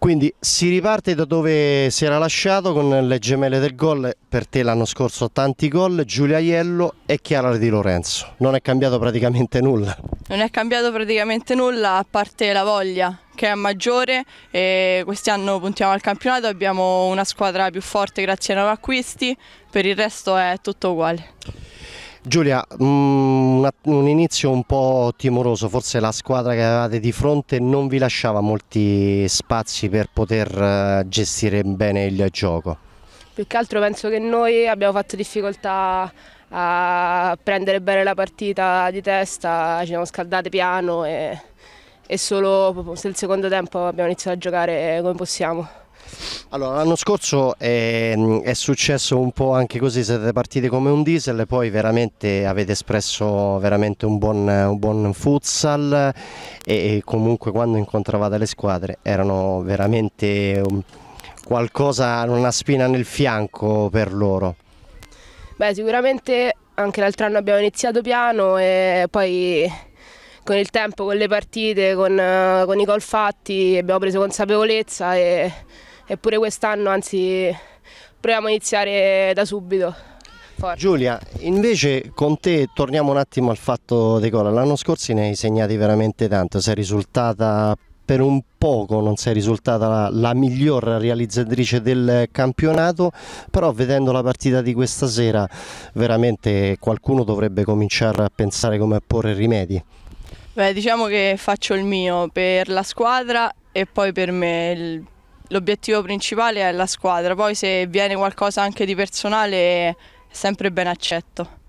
Quindi si riparte da dove si era lasciato con le gemelle del gol, per te l'anno scorso tanti gol, Giulia Iello e Chiara Di Lorenzo. Non è cambiato praticamente nulla. Non è cambiato praticamente nulla a parte la voglia che è maggiore e quest'anno puntiamo al campionato, abbiamo una squadra più forte grazie ai nuovi acquisti, per il resto è tutto uguale. Giulia, mm, un inizio un po' timoroso, forse la squadra che avevate di fronte non vi lasciava molti spazi per poter eh, gestire bene il gioco. Più che altro penso che noi abbiamo fatto difficoltà a prendere bene la partita di testa, ci siamo scaldate piano e, e solo nel secondo tempo abbiamo iniziato a giocare come possiamo. Allora, l'anno scorso è, ehm, è, successo un po' anche così, siete partiti come un diesel e poi veramente avete espresso veramente un buon, un buon futsal e, e, comunque quando incontravate le squadre erano veramente um, qualcosa, una spina nel fianco per loro. Beh, sicuramente anche l'altro anno abbiamo iniziato piano e poi con il tempo, con le partite, con, con i gol fatti abbiamo preso consapevolezza e eppure quest'anno anzi proviamo a iniziare da subito. Forte. Giulia, invece con te torniamo un attimo al fatto dei gol. L'anno scorso ne hai segnati veramente tanto, sei risultata per un poco, non sei risultata la, la miglior realizzatrice del campionato, però vedendo la partita di questa sera veramente qualcuno dovrebbe cominciare a pensare come porre rimedi. Beh, diciamo che faccio il mio per la squadra e poi per me il l'obiettivo principale è la squadra, poi se viene qualcosa anche di personale è sempre ben accetto.